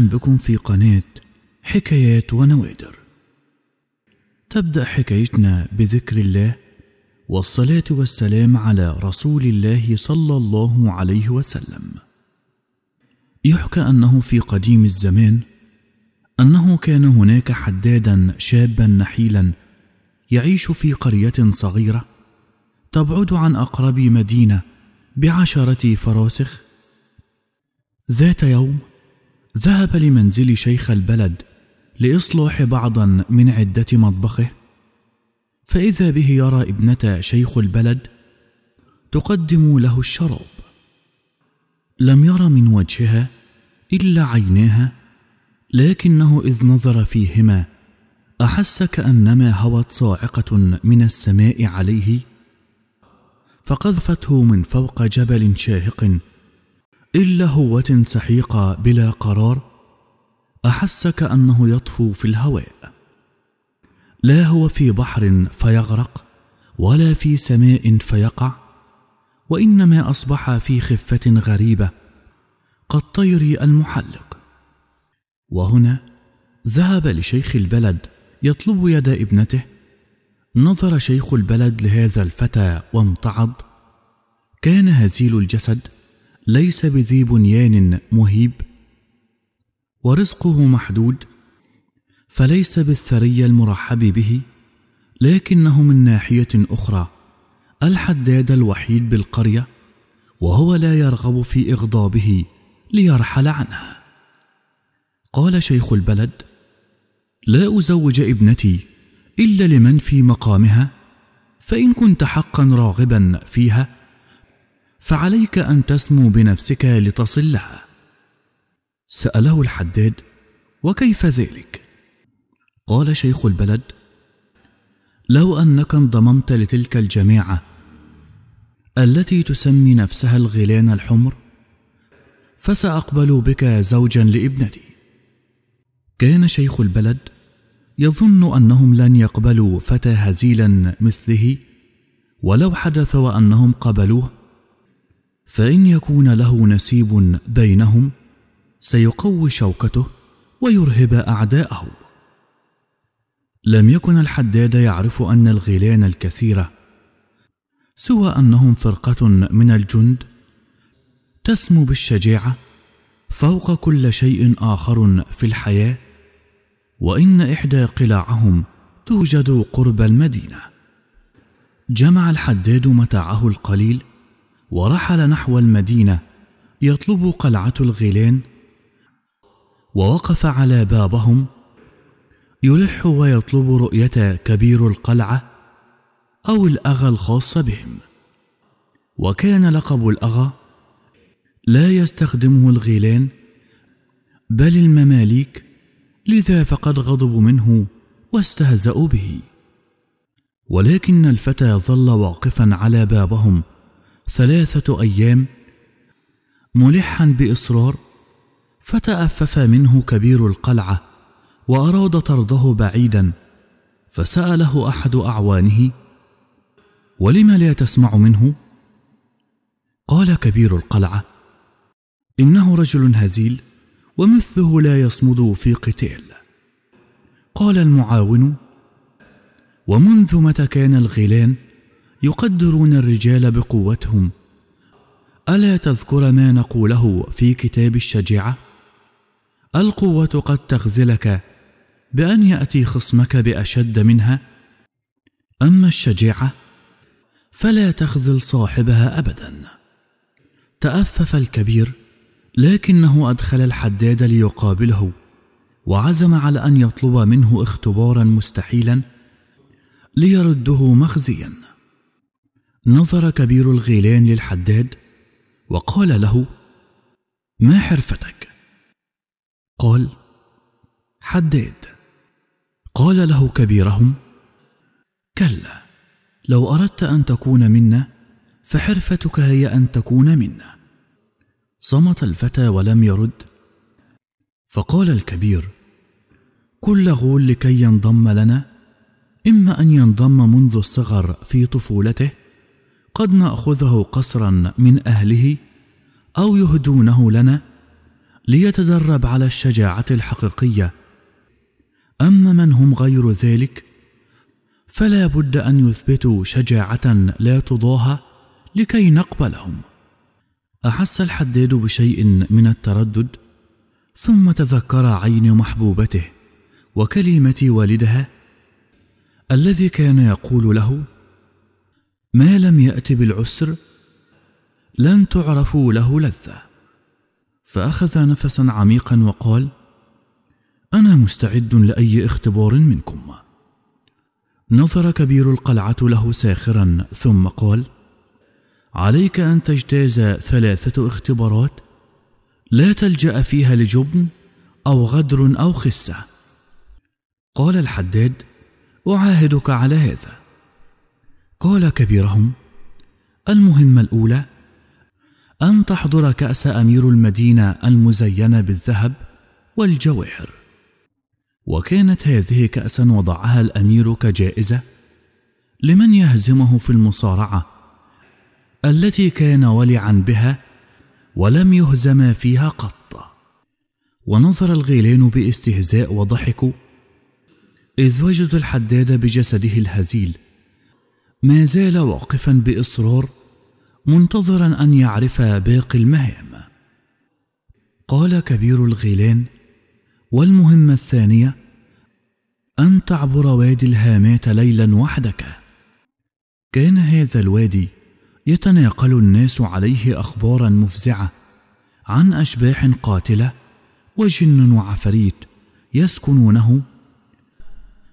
أهلا بكم في قناة حكايات ونوادر تبدأ حكايتنا بذكر الله والصلاة والسلام على رسول الله صلى الله عليه وسلم يحكى أنه في قديم الزمان أنه كان هناك حدادا شابا نحيلا يعيش في قرية صغيرة تبعد عن أقرب مدينة بعشرة فراسخ ذات يوم ذهب لمنزل شيخ البلد لإصلاح بعضا من عدة مطبخه فإذا به يرى ابنة شيخ البلد تقدم له الشراب لم ير من وجهها إلا عيناها لكنه إذ نظر فيهما أحس كأنما هوت صاعقة من السماء عليه فقذفته من فوق جبل شاهق إلا هوة سحيقة بلا قرار أحس كأنه يطفو في الهواء لا هو في بحر فيغرق ولا في سماء فيقع وإنما أصبح في خفة غريبة كالطير المحلق وهنا ذهب لشيخ البلد يطلب يد ابنته نظر شيخ البلد لهذا الفتى وامتعض كان هزيل الجسد ليس بذي بنيان مهيب ورزقه محدود فليس بالثري المرحب به لكنه من ناحيه اخرى الحداد الوحيد بالقريه وهو لا يرغب في اغضابه ليرحل عنها قال شيخ البلد لا ازوج ابنتي الا لمن في مقامها فان كنت حقا راغبا فيها فعليك أن تسمو بنفسك لتصل لها. سأله الحداد: وكيف ذلك؟ قال شيخ البلد: لو أنك انضممت لتلك الجماعة التي تسمي نفسها الغلان الحمر، فسأقبل بك زوجا لابنتي. كان شيخ البلد يظن أنهم لن يقبلوا فتى هزيلا مثله، ولو حدث وأنهم قبلوه فان يكون له نسيب بينهم سيقوي شوكته ويرهب اعداءه لم يكن الحداد يعرف ان الغيلان الكثيره سوى انهم فرقه من الجند تسمو بالشجاعه فوق كل شيء اخر في الحياه وان احدى قلاعهم توجد قرب المدينه جمع الحداد متاعه القليل ورحل نحو المدينه يطلب قلعه الغيلين ووقف على بابهم يلح ويطلب رؤيه كبير القلعه او الاغى الخاص بهم وكان لقب الاغى لا يستخدمه الغيلان بل المماليك لذا فقد غضبوا منه واستهزأوا به ولكن الفتى ظل واقفا على بابهم ثلاثة أيام ملحا بإصرار فتأفف منه كبير القلعة وأراد طرده بعيدا فسأله أحد أعوانه ولم لا تسمع منه؟ قال كبير القلعة إنه رجل هزيل ومثله لا يصمد في قتال قال المعاون ومنذ متى كان الغيلان يقدرون الرجال بقوتهم الا تذكر ما نقوله في كتاب الشجاعه القوه قد تخذلك بان ياتي خصمك باشد منها اما الشجاعه فلا تخذل صاحبها ابدا تافف الكبير لكنه ادخل الحداد ليقابله وعزم على ان يطلب منه اختبارا مستحيلا ليرده مخزيا نظر كبير الغيلان للحداد وقال له ما حرفتك قال حداد قال له كبيرهم كلا لو اردت ان تكون منا فحرفتك هي ان تكون منا صمت الفتى ولم يرد فقال الكبير كل غول لكي ينضم لنا اما ان ينضم منذ الصغر في طفولته قد ناخذه قصرا من اهله او يهدونه لنا ليتدرب على الشجاعه الحقيقيه اما من هم غير ذلك فلا بد ان يثبتوا شجاعه لا تضاهى لكي نقبلهم احس الحداد بشيء من التردد ثم تذكر عين محبوبته وكلمه والدها الذي كان يقول له ما لم يات بالعسر لن تعرفوا له لذه فاخذ نفسا عميقا وقال انا مستعد لاي اختبار منكم نظر كبير القلعه له ساخرا ثم قال عليك ان تجتاز ثلاثه اختبارات لا تلجا فيها لجبن او غدر او خسه قال الحداد اعاهدك على هذا قال كبيرهم المهمة الأولى أن تحضر كأس أمير المدينة المزينة بالذهب والجواهر وكانت هذه كأسا وضعها الأمير كجائزة لمن يهزمه في المصارعة التي كان ولعا بها ولم يهزم فيها قط ونظر الغيلان باستهزاء وضحكوا إذ وجدوا الحداد بجسده الهزيل ما زال واقفا باصرار منتظرا ان يعرف باقي المهام قال كبير الغيلان والمهمه الثانيه ان تعبر وادي الهامات ليلا وحدك كان هذا الوادي يتناقل الناس عليه اخبارا مفزعه عن اشباح قاتله وجن وعفريت يسكنونه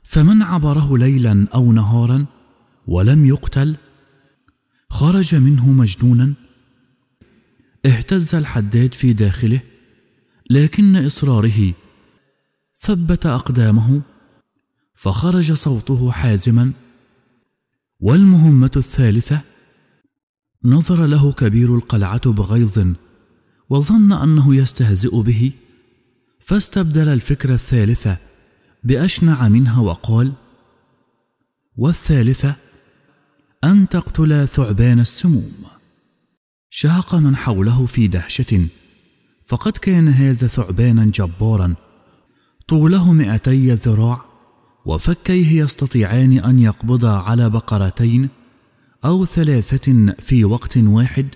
فمن عبره ليلا او نهارا ولم يقتل خرج منه مجنونا اهتز الحداد في داخله لكن اصراره ثبت اقدامه فخرج صوته حازما والمهمه الثالثه نظر له كبير القلعه بغيظ وظن انه يستهزئ به فاستبدل الفكره الثالثه باشنع منها وقال والثالثه أن تقتل ثعبان السموم شهق من حوله في دهشة فقد كان هذا ثعبانا جبارا طوله مئتي ذراع وفكيه يستطيعان أن يقبضا على بقرتين أو ثلاثة في وقت واحد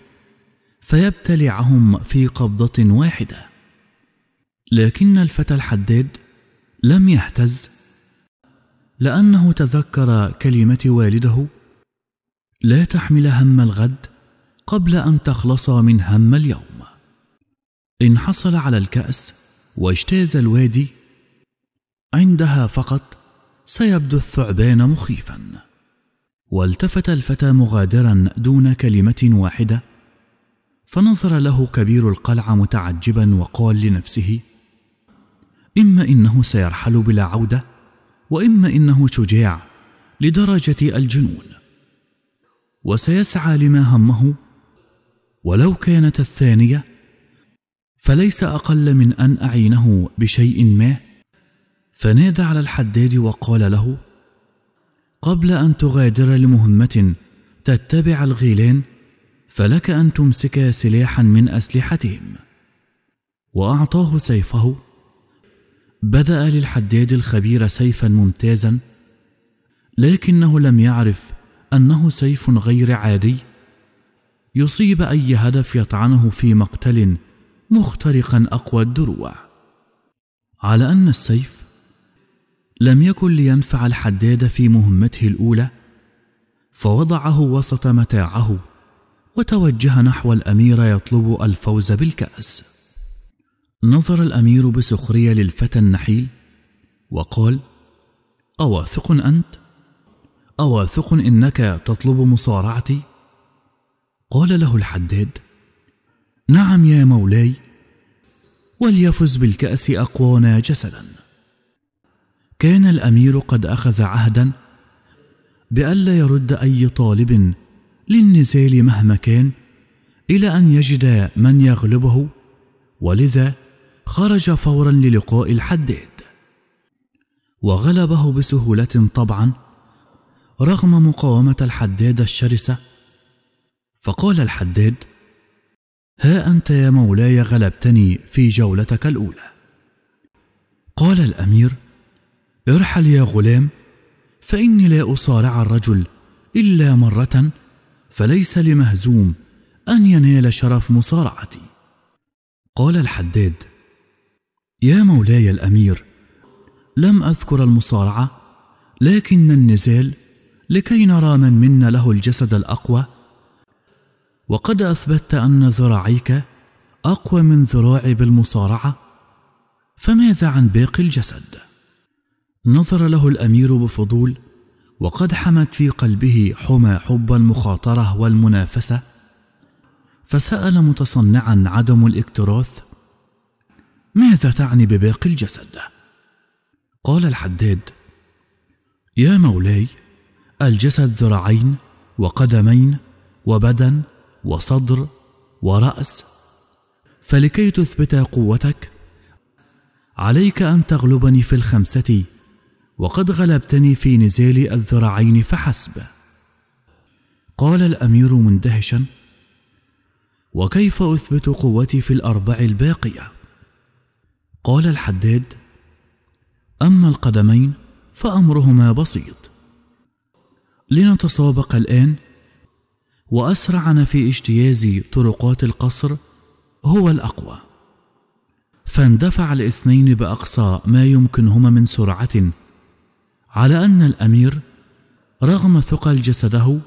فيبتلعهم في قبضة واحدة لكن الفتى الحداد لم يهتز لأنه تذكر كلمة والده لا تحمل هم الغد قبل ان تخلص من هم اليوم ان حصل على الكاس واجتاز الوادي عندها فقط سيبدو الثعبان مخيفا والتفت الفتى مغادرا دون كلمه واحده فنظر له كبير القلعه متعجبا وقال لنفسه اما انه سيرحل بلا عوده واما انه شجاع لدرجه الجنون وسيسعى لما همه ولو كانت الثانيه فليس اقل من ان اعينه بشيء ما فنادى على الحداد وقال له قبل ان تغادر لمهمه تتبع الغيلان فلك ان تمسك سلاحا من اسلحتهم واعطاه سيفه بدا للحداد الخبير سيفا ممتازا لكنه لم يعرف أنه سيف غير عادي يصيب أي هدف يطعنه في مقتل مخترقا أقوى الدروع على أن السيف لم يكن لينفع الحداد في مهمته الأولى فوضعه وسط متاعه وتوجه نحو الأمير يطلب الفوز بالكأس نظر الأمير بسخرية للفتى النحيل وقال أواثق أنت؟ أواثق إنك تطلب مصارعتي؟ قال له الحداد: نعم يا مولاي، وليفز بالكأس أقوانا جسدا. كان الأمير قد أخذ عهدا بألا يرد أي طالب للنزال مهما كان إلى أن يجد من يغلبه، ولذا خرج فورا للقاء الحداد، وغلبه بسهولة طبعا رغم مقاومة الحداد الشرسة فقال الحداد ها أنت يا مولاي غلبتني في جولتك الأولى قال الأمير ارحل يا غلام فإني لا أصارع الرجل إلا مرة فليس لمهزوم أن ينال شرف مصارعتي قال الحداد يا مولاي الأمير لم أذكر المصارعة لكن النزال لكي نرى من منا له الجسد الاقوى وقد اثبتت ان ذراعيك اقوى من ذراعي بالمصارعه فماذا عن باقي الجسد نظر له الامير بفضول وقد حمت في قلبه حمى حب المخاطره والمنافسه فسال متصنعا عدم الاكتراث ماذا تعني بباقي الجسد قال الحداد يا مولاي الجسد ذراعين وقدمين وبدن وصدر وراس فلكي تثبت قوتك عليك ان تغلبني في الخمسه وقد غلبتني في نزال الذراعين فحسب قال الامير مندهشا وكيف اثبت قوتي في الاربع الباقيه قال الحداد اما القدمين فامرهما بسيط لنتسابق الآن وأسرعنا في اجتياز طرقات القصر هو الأقوى فاندفع الاثنين بأقصى ما يمكنهما من سرعة على أن الأمير رغم ثقل جسده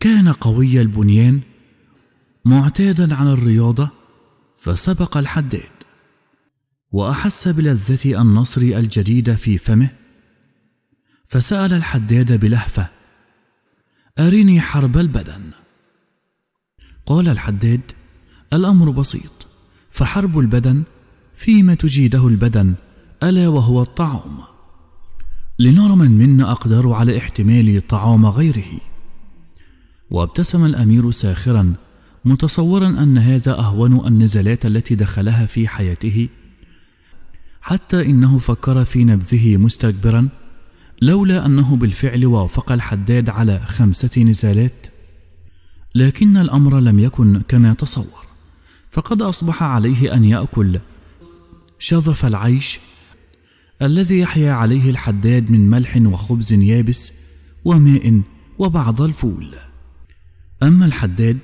كان قوي البنيان معتادا على الرياضة فسبق الحداد وأحس بلذة النصر الجديدة في فمه فسأل الحداد بلهفة أرني حرب البدن قال الحداد الأمر بسيط فحرب البدن فيما تجيده البدن ألا وهو الطعام لنرى من منا أقدر على احتمال طعام غيره وابتسم الأمير ساخرا متصورا أن هذا أهون النزلات التي دخلها في حياته حتى إنه فكر في نبذه مستكبرا لولا أنه بالفعل وافق الحداد على خمسة نزالات لكن الأمر لم يكن كما تصور فقد أصبح عليه أن يأكل شظف العيش الذي يحيا عليه الحداد من ملح وخبز يابس وماء وبعض الفول أما الحداد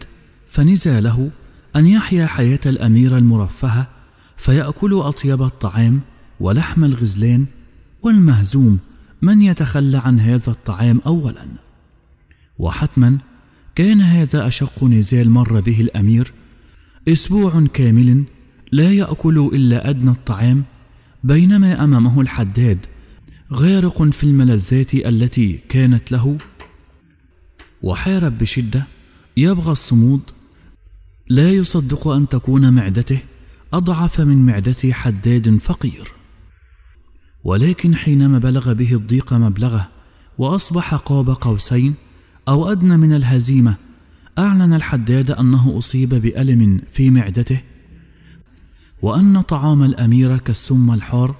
فنزاله أن يحيا حياة الأميرة المرفهة فيأكل أطيب الطعام ولحم الغزلان والمهزوم من يتخلى عن هذا الطعام اولا وحتما كان هذا اشق نزال مر به الامير اسبوع كامل لا ياكل الا ادنى الطعام بينما امامه الحداد غارق في الملذات التي كانت له وحارب بشده يبغى الصمود لا يصدق ان تكون معدته اضعف من معده حداد فقير ولكن حينما بلغ به الضيق مبلغه وأصبح قاب قوسين أو أدنى من الهزيمة أعلن الحداد أنه أصيب بألم في معدته وأن طعام الأمير كالسم الحار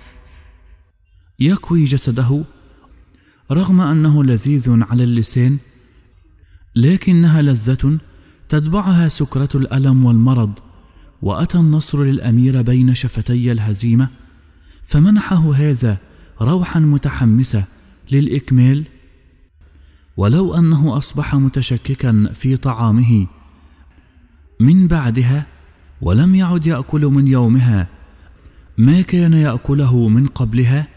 يكوي جسده رغم أنه لذيذ على اللسان لكنها لذة تتبعها سكرة الألم والمرض وأتى النصر للأمير بين شفتي الهزيمة فمنحه هذا روحا متحمسه للاكمال ولو انه اصبح متشككا في طعامه من بعدها ولم يعد ياكل من يومها ما كان ياكله من قبلها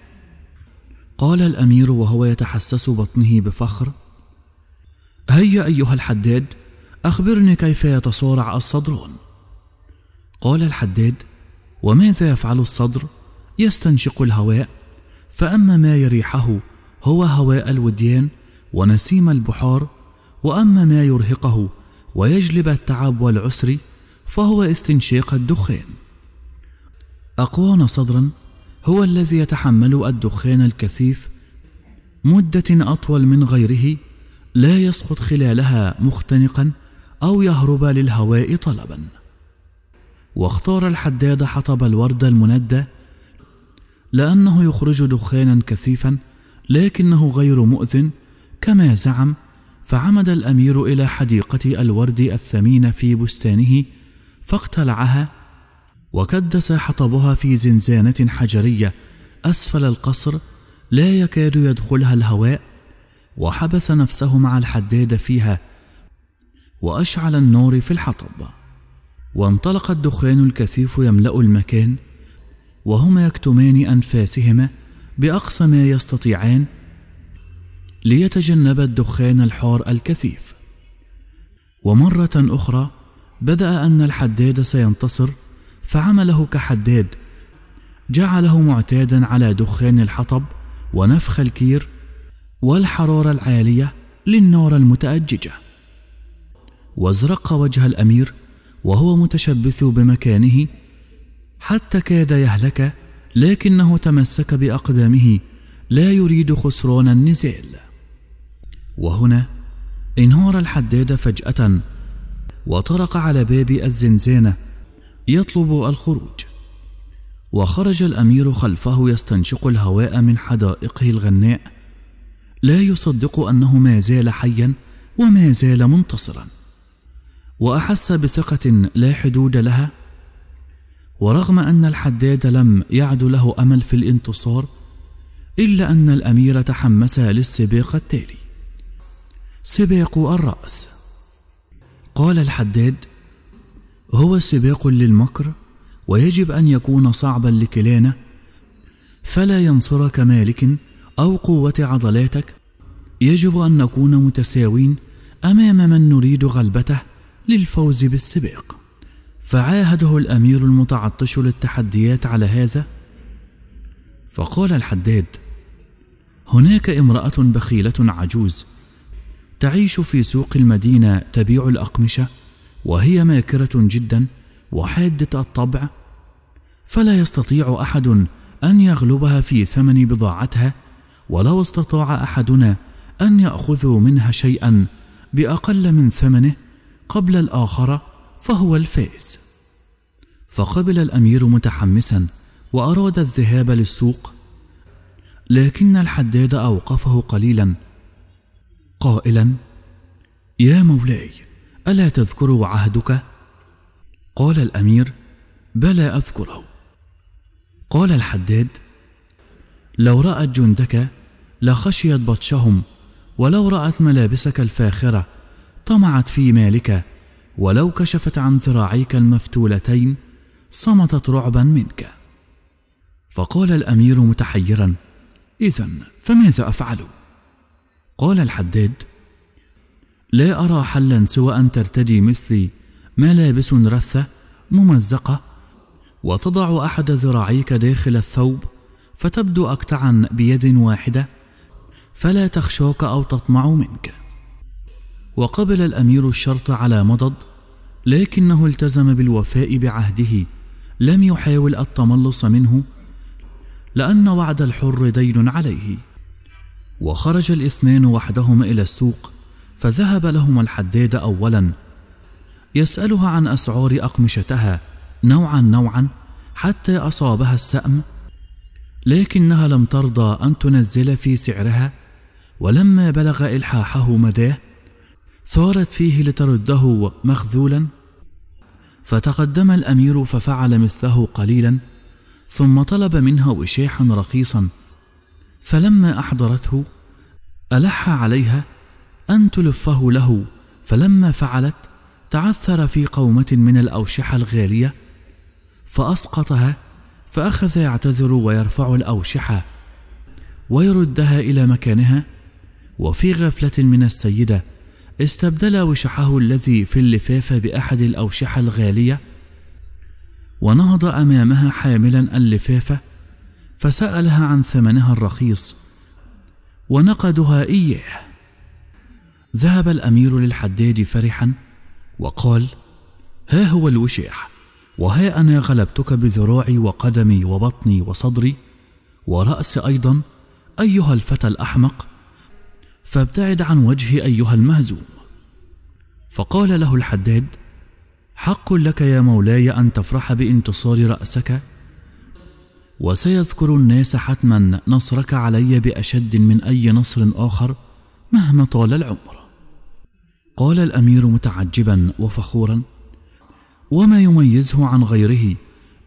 قال الامير وهو يتحسس بطنه بفخر هيا ايها الحداد اخبرني كيف يتصارع الصدرون قال الحداد وماذا يفعل الصدر يستنشق الهواء فأما ما يريحه هو هواء الوديان ونسيم البحار وأما ما يرهقه ويجلب التعب والعسر فهو استنشاق الدخان أقوان صدرا هو الذي يتحمل الدخان الكثيف مدة أطول من غيره لا يسقط خلالها مختنقا أو يهرب للهواء طلبا واختار الحداد حطب الورد المندى لأنه يخرج دخانا كثيفا لكنه غير مؤذن كما زعم فعمد الأمير إلى حديقة الورد الثمين في بستانه فاقتلعها وكدس حطبها في زنزانة حجرية أسفل القصر لا يكاد يدخلها الهواء وحبس نفسه مع الحداد فيها وأشعل النار في الحطب وانطلق الدخان الكثيف يملأ المكان وهما يكتمان أنفاسهما بأقصى ما يستطيعان ليتجنبا الدخان الحار الكثيف ومرة أخرى بدأ أن الحداد سينتصر فعمله كحداد جعله معتادا على دخان الحطب ونفخ الكير والحرارة العالية للنار المتأججة وازرق وجه الأمير وهو متشبث بمكانه حتى كاد يهلك لكنه تمسك باقدامه لا يريد خسران النزال وهنا انهار الحداد فجاه وطرق على باب الزنزانه يطلب الخروج وخرج الامير خلفه يستنشق الهواء من حدائقه الغناء لا يصدق انه ما زال حيا وما زال منتصرا واحس بثقه لا حدود لها ورغم أن الحداد لم يعد له أمل في الانتصار إلا أن الأمير تحمس للسباق التالي سباق الرأس قال الحداد هو سباق للمكر ويجب أن يكون صعبا لكلانا فلا ينصرك مالك أو قوة عضلاتك يجب أن نكون متساوين أمام من نريد غلبته للفوز بالسباق فعاهده الامير المتعطش للتحديات على هذا فقال الحداد هناك امراه بخيله عجوز تعيش في سوق المدينه تبيع الاقمشه وهي ماكره جدا وحاده الطبع فلا يستطيع احد ان يغلبها في ثمن بضاعتها ولو استطاع احدنا ان ياخذوا منها شيئا باقل من ثمنه قبل الاخره فهو الفائز فقبل الأمير متحمسا وأراد الذهاب للسوق لكن الحداد أوقفه قليلا قائلا يا مولاي ألا تذكر عهدك؟ قال الأمير بلى أذكره قال الحداد لو رأت جندك لخشيت بطشهم ولو رأت ملابسك الفاخرة طمعت في مالك ولو كشفت عن ذراعيك المفتولتين صمتت رعبا منك فقال الامير متحيرا اذا فماذا افعل قال الحداد لا ارى حلا سوى ان ترتدي مثلي ملابس رثه ممزقه وتضع احد ذراعيك داخل الثوب فتبدو اكتعا بيد واحده فلا تخشاك او تطمع منك وقبل الأمير الشرط على مضض لكنه التزم بالوفاء بعهده لم يحاول التملص منه لأن وعد الحر دين عليه وخرج الاثنان وحدهما إلى السوق فذهب لهما الحداد أولا يسألها عن أسعار أقمشتها نوعا نوعا حتى أصابها السأم لكنها لم ترضى أن تنزل في سعرها ولما بلغ إلحاحه مداه ثارت فيه لترده مخذولا فتقدم الأمير ففعل مثله قليلا ثم طلب منها وشيحا رخيصا فلما أحضرته ألح عليها أن تلفه له فلما فعلت تعثر في قومة من الأوشحة الغالية فأسقطها فأخذ يعتذر ويرفع الأوشحة ويردها إلى مكانها وفي غفلة من السيدة استبدل وشحه الذي في اللفافة بأحد الأوشحة الغالية ونهض أمامها حاملا اللفافة فسألها عن ثمنها الرخيص ونقدها إياه ذهب الأمير للحداد فرحا وقال ها هو الوشاح وها أنا غلبتك بذراعي وقدمي وبطني وصدري ورأسي أيضا أيها الفتى الأحمق فابتعد عن وجهي أيها المهزوم فقال له الحداد حق لك يا مولاي أن تفرح بانتصار رأسك وسيذكر الناس حتما نصرك علي بأشد من أي نصر آخر مهما طال العمر قال الأمير متعجبا وفخورا وما يميزه عن غيره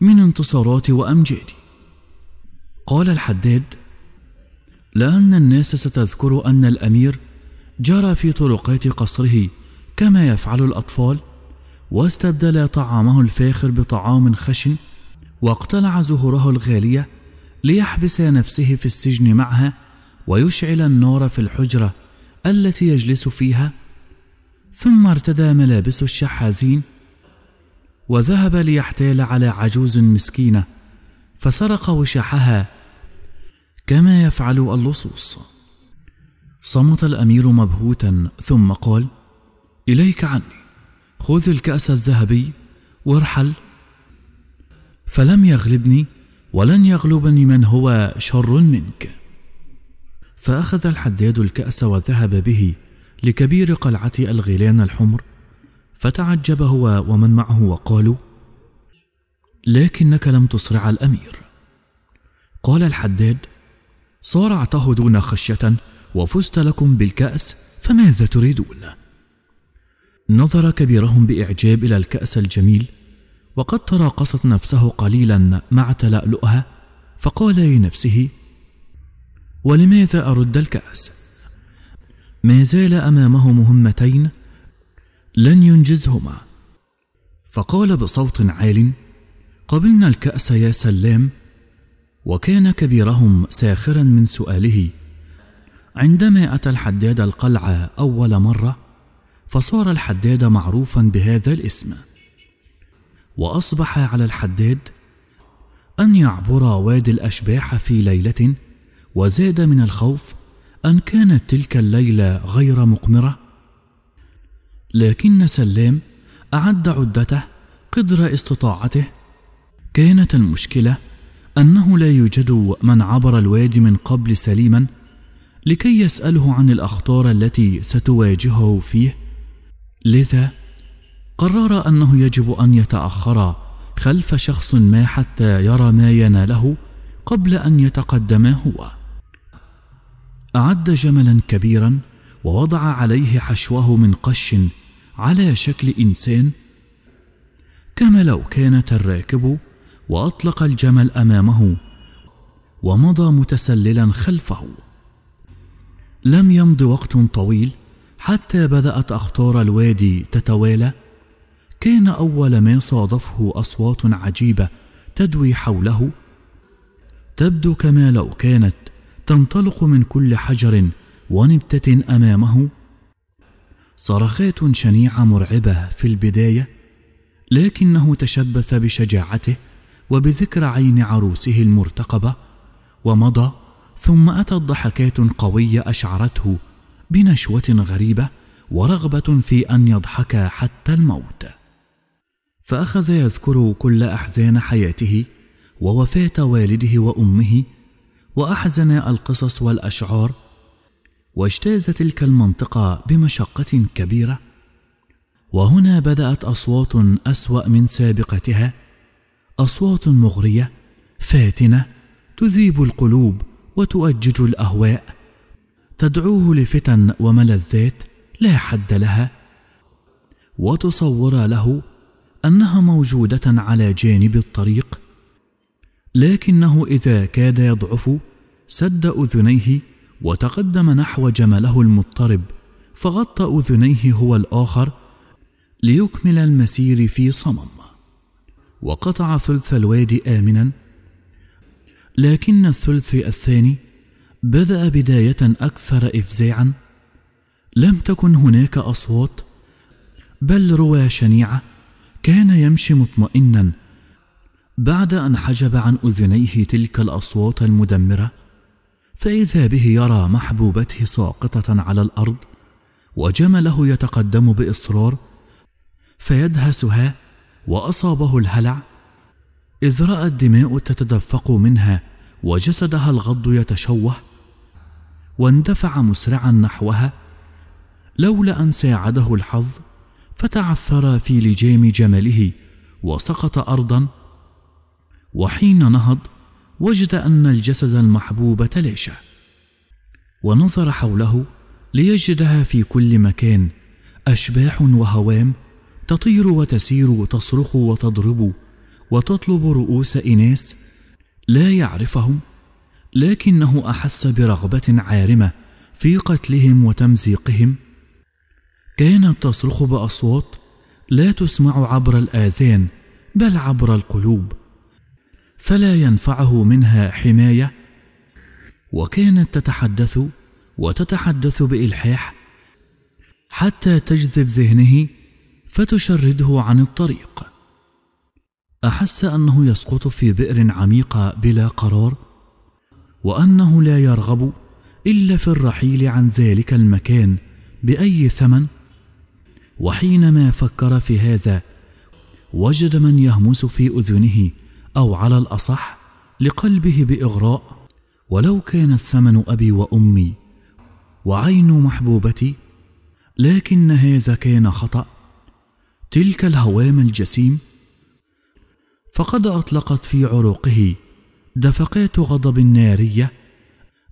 من انتصارات وأمجاد قال الحداد لأن الناس ستذكر أن الأمير جرى في طرقات قصره كما يفعل الأطفال واستبدل طعامه الفاخر بطعام خشن واقتلع زهره الغالية ليحبس نفسه في السجن معها ويشعل النار في الحجرة التي يجلس فيها ثم ارتدى ملابس الشحاذين وذهب ليحتال على عجوز مسكينة فسرق وشحها كما يفعل اللصوص صمت الأمير مبهوتا ثم قال إليك عني خذ الكأس الذهبي وارحل فلم يغلبني ولن يغلبني من هو شر منك فأخذ الحداد الكأس وذهب به لكبير قلعة الغيلان الحمر فتعجب هو ومن معه وقالوا لكنك لم تصرع الأمير قال الحداد صارعته دون خشية وفزت لكم بالكأس فماذا تريدون؟ نظر كبيرهم بإعجاب إلى الكأس الجميل وقد تراقصت نفسه قليلا مع تلألؤها فقال لنفسه ولماذا أرد الكأس؟ ما زال أمامه مهمتين لن ينجزهما فقال بصوت عال قبلنا الكأس يا سلام وكان كبيرهم ساخرا من سؤاله عندما أتى الحداد القلعة أول مرة فصار الحداد معروفا بهذا الاسم وأصبح على الحداد أن يعبر وادي الأشباح في ليلة وزاد من الخوف أن كانت تلك الليلة غير مقمرة لكن سلام أعد عدته قدر استطاعته كانت المشكلة أنه لا يوجد من عبر الوادي من قبل سليما لكي يسأله عن الأخطار التي ستواجهه فيه لذا قرر أنه يجب أن يتأخر خلف شخص ما حتى يرى ما يناله قبل أن يتقدم هو أعد جملا كبيرا ووضع عليه حشوه من قش على شكل إنسان كما لو كانت الراكب واطلق الجمل امامه ومضى متسللا خلفه لم يمض وقت طويل حتى بدات اخطار الوادي تتوالى كان اول ما صادفه اصوات عجيبه تدوي حوله تبدو كما لو كانت تنطلق من كل حجر ونبته امامه صرخات شنيعه مرعبه في البدايه لكنه تشبث بشجاعته وبذكر عين عروسه المرتقبة ومضى ثم أتت ضحكات قوية أشعرته بنشوة غريبة ورغبة في أن يضحك حتى الموت فأخذ يذكر كل أحزان حياته ووفاة والده وأمه وأحزن القصص والأشعار واجتاز تلك المنطقة بمشقة كبيرة وهنا بدأت أصوات أسوأ من سابقتها أصوات مغرية فاتنة تذيب القلوب وتؤجج الأهواء تدعوه لفتن وملذات لا حد لها وتصور له أنها موجودة على جانب الطريق لكنه إذا كاد يضعف سد أذنيه وتقدم نحو جمله المضطرب فغطى أذنيه هو الآخر ليكمل المسير في صمم وقطع ثلث الوادي آمنا لكن الثلث الثاني بدأ بداية أكثر إفزاعا لم تكن هناك أصوات بل روى شنيعة كان يمشي مطمئنا بعد أن حجب عن أذنيه تلك الأصوات المدمرة فإذا به يرى محبوبته ساقطة على الأرض وجمله يتقدم بإصرار فيدهسها واصابه الهلع اذ راى الدماء تتدفق منها وجسدها الغض يتشوه واندفع مسرعا نحوها لولا ان ساعده الحظ فتعثر في لجام جمله وسقط ارضا وحين نهض وجد ان الجسد المحبوب تلاشى ونظر حوله ليجدها في كل مكان اشباح وهوام تطير وتسير وتصرخ وتضرب وتطلب رؤوس إناس لا يعرفهم لكنه أحس برغبة عارمة في قتلهم وتمزيقهم كانت تصرخ بأصوات لا تسمع عبر الآذان بل عبر القلوب فلا ينفعه منها حماية وكانت تتحدث وتتحدث بإلحاح حتى تجذب ذهنه فتشرده عن الطريق احس انه يسقط في بئر عميقه بلا قرار وانه لا يرغب الا في الرحيل عن ذلك المكان باي ثمن وحينما فكر في هذا وجد من يهمس في اذنه او على الاصح لقلبه باغراء ولو كان الثمن ابي وامي وعين محبوبتي لكن هذا كان خطأ تلك الهوام الجسيم فقد أطلقت في عروقه دفقات غضب نارية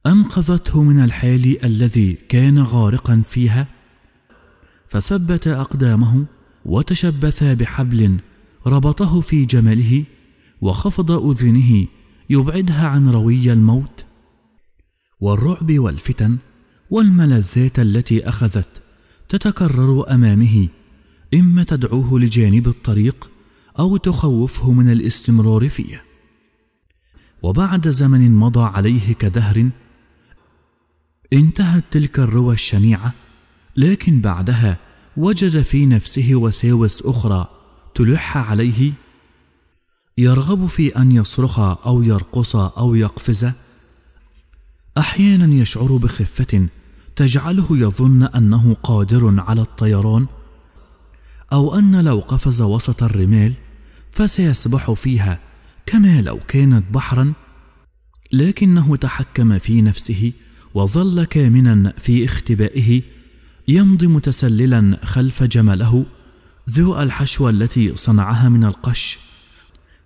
أنقذته من الحال الذي كان غارقا فيها فثبت أقدامه وتشبث بحبل ربطه في جمله وخفض أذنه يبعدها عن روي الموت والرعب والفتن والملذات التي أخذت تتكرر أمامه إما تدعوه لجانب الطريق أو تخوفه من الاستمرار فيه وبعد زمن مضى عليه كدهر انتهت تلك الروى الشنيعة لكن بعدها وجد في نفسه وساوس أخرى تلح عليه يرغب في أن يصرخ أو يرقص أو يقفز أحيانا يشعر بخفة تجعله يظن أنه قادر على الطيران أو أن لو قفز وسط الرمال فسيسبح فيها كما لو كانت بحرا لكنه تحكم في نفسه وظل كامنا في اختبائه يمضي متسللا خلف جمله ذو الحشوة التي صنعها من القش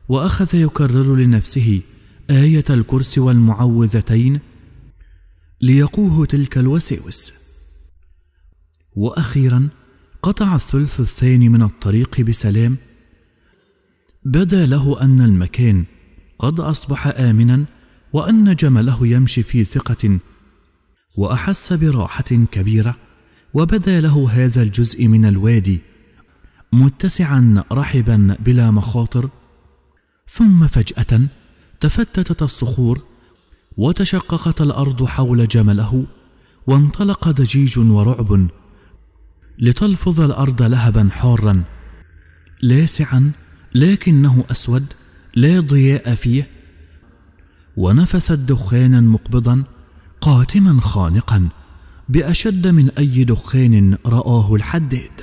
وأخذ يكرر لنفسه آية الكرسي والمعوذتين ليقوه تلك الوساوس وأخيرا قطع الثلث الثاني من الطريق بسلام بدا له ان المكان قد اصبح امنا وان جمله يمشي في ثقه واحس براحه كبيره وبدا له هذا الجزء من الوادي متسعا رحبا بلا مخاطر ثم فجاه تفتتت الصخور وتشققت الارض حول جمله وانطلق ضجيج ورعب لتلفظ الأرض لهبا حارا لاسعا لكنه أسود لا ضياء فيه ونفثت دخانا مقبضا قاتما خانقا بأشد من أي دخان رآه الحداد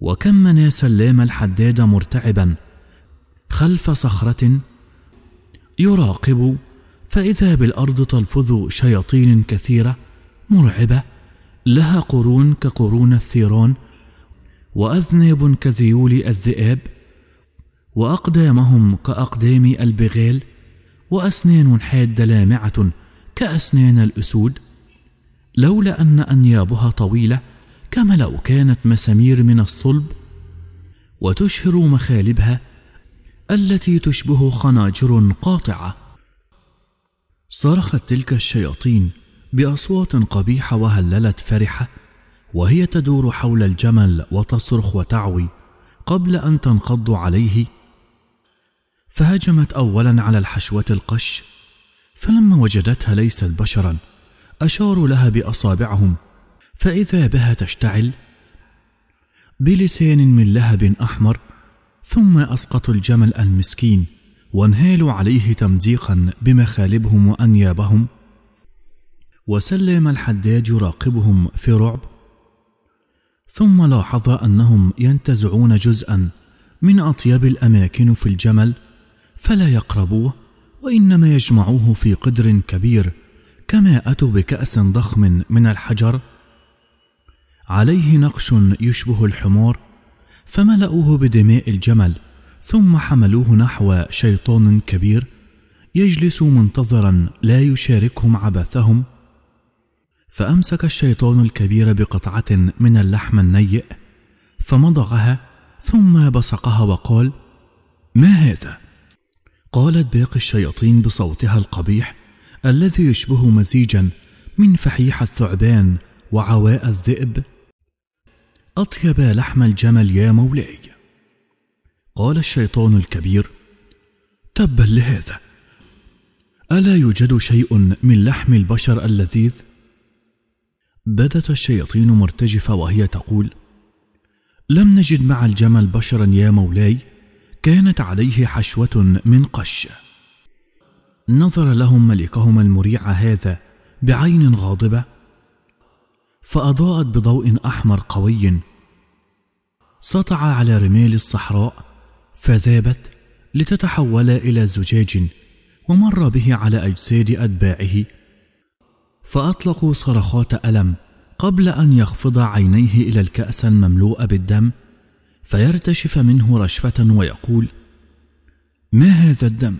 وكم من سلام الحداد مرتعبا خلف صخرة يراقب فإذا بالأرض تلفظ شياطين كثيرة مرعبة لها قرون كقرون الثيران وأذناب كذيول الذئاب وأقدامهم كأقدام البغال وأسنان حادة لامعة كأسنان الأسود لولا أن أنيابها طويلة كما لو كانت مسامير من الصلب وتشهر مخالبها التي تشبه خناجر قاطعة صرخت تلك الشياطين باصوات قبيحه وهللت فرحه وهي تدور حول الجمل وتصرخ وتعوي قبل ان تنقض عليه فهجمت اولا على الحشوه القش فلما وجدتها ليست بشرا اشاروا لها باصابعهم فاذا بها تشتعل بلسان من لهب احمر ثم اسقطوا الجمل المسكين وانهالوا عليه تمزيقا بمخالبهم وانيابهم وسلم الحداد يراقبهم في رعب ثم لاحظ انهم ينتزعون جزءا من اطيب الاماكن في الجمل فلا يقربوه وانما يجمعوه في قدر كبير كما اتوا بكاس ضخم من الحجر عليه نقش يشبه الحمار فملأوه بدماء الجمل ثم حملوه نحو شيطان كبير يجلس منتظرا لا يشاركهم عبثهم فأمسك الشيطان الكبير بقطعة من اللحم النيئ فمضغها ثم بصقها وقال: ما هذا؟ قالت باقي الشياطين بصوتها القبيح الذي يشبه مزيجا من فحيح الثعبان وعواء الذئب اطيب لحم الجمل يا مولاي قال الشيطان الكبير تبا لهذا الا يوجد شيء من لحم البشر اللذيذ بدت الشياطين مرتجفة وهي تقول: لم نجد مع الجمل بشرا يا مولاي، كانت عليه حشوة من قش. نظر لهم ملكهما المريع هذا بعين غاضبة، فأضاءت بضوء أحمر قوي، سطع على رمال الصحراء، فذابت لتتحول إلى زجاج، ومر به على أجساد أتباعه فأطلقوا صرخات ألم قبل أن يخفض عينيه إلى الكأس المملوء بالدم فيرتشف منه رشفة ويقول: ما هذا الدم؟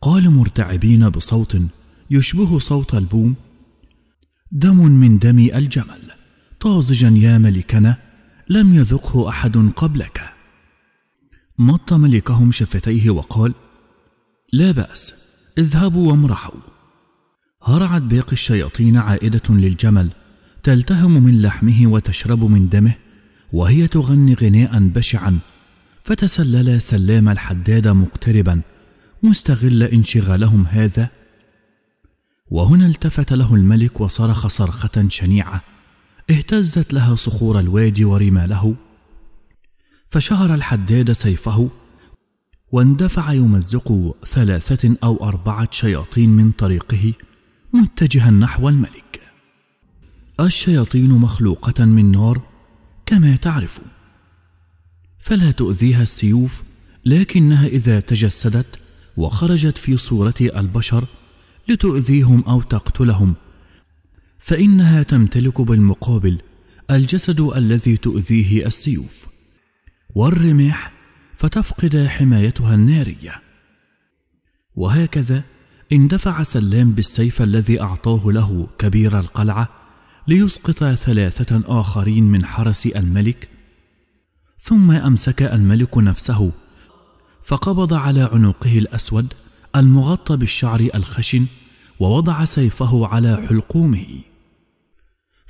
قال مرتعبين بصوت يشبه صوت البوم: دم من دم الجمل طازجا يا ملكنا لم يذقه أحد قبلك. مط ملكهم شفتيه وقال: لا بأس اذهبوا وامرحوا هرعت باقي الشياطين عائدة للجمل تلتهم من لحمه وتشرب من دمه وهي تغني غناء بشعا فتسلل سلام الحداد مقتربا مستغل انشغالهم هذا وهنا التفت له الملك وصرخ صرخة شنيعة اهتزت لها صخور الوادي ورماله فشهر الحداد سيفه واندفع يمزق ثلاثة أو أربعة شياطين من طريقه متجها نحو الملك الشياطين مخلوقة من نار كما تعرف فلا تؤذيها السيوف لكنها إذا تجسدت وخرجت في صورة البشر لتؤذيهم أو تقتلهم فإنها تمتلك بالمقابل الجسد الذي تؤذيه السيوف والرماح فتفقد حمايتها النارية وهكذا اندفع سلام بالسيف الذي أعطاه له كبير القلعة ليسقط ثلاثة آخرين من حرس الملك ثم أمسك الملك نفسه فقبض على عنقه الأسود المغطى بالشعر الخشن ووضع سيفه على حلقومه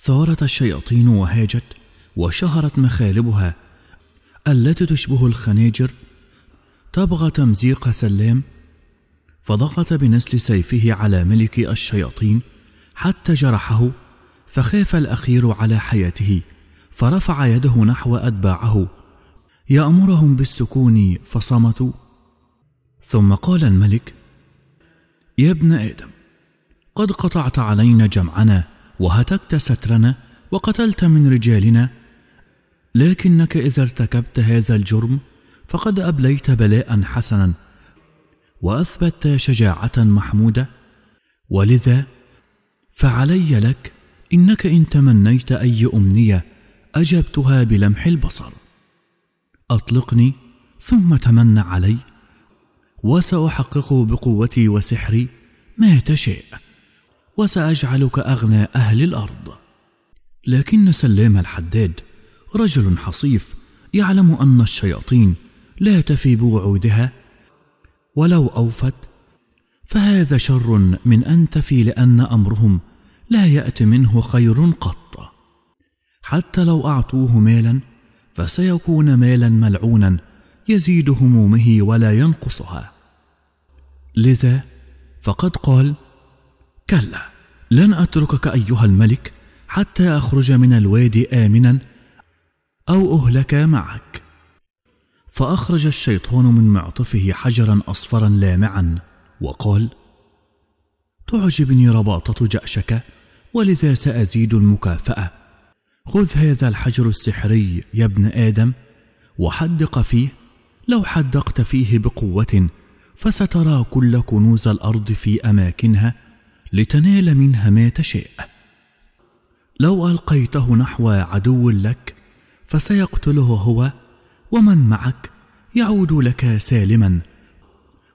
ثارت الشياطين وهاجت وشهرت مخالبها التي تشبه الخناجر تبغى تمزيق سلام فضغط بنسل سيفه على ملك الشياطين حتى جرحه فخاف الاخير على حياته فرفع يده نحو اتباعه يامرهم بالسكون فصمتوا ثم قال الملك يا ابن ادم قد قطعت علينا جمعنا وهتكت سترنا وقتلت من رجالنا لكنك اذا ارتكبت هذا الجرم فقد ابليت بلاء حسنا واثبت شجاعه محموده ولذا فعلي لك انك ان تمنيت اي امنيه اجبتها بلمح البصر اطلقني ثم تمنى علي وساحقق بقوتي وسحري ما تشاء وساجعلك اغنى اهل الارض لكن سلام الحداد رجل حصيف يعلم ان الشياطين لا تفي بوعودها ولو أوفت فهذا شر من أن تفي لأن أمرهم لا يأتي منه خير قط حتى لو أعطوه مالا فسيكون مالا ملعونا يزيد همومه ولا ينقصها لذا فقد قال كلا لن أتركك أيها الملك حتى أخرج من الوادي آمنا أو أهلك معك فأخرج الشيطان من معطفه حجرا أصفرا لامعا وقال تعجبني رباطة جأشك ولذا سأزيد المكافأة خذ هذا الحجر السحري يا ابن آدم وحدق فيه لو حدقت فيه بقوة فسترى كل كنوز الأرض في أماكنها لتنال منها ما تشاء لو ألقيته نحو عدو لك فسيقتله هو ومن معك يعود لك سالما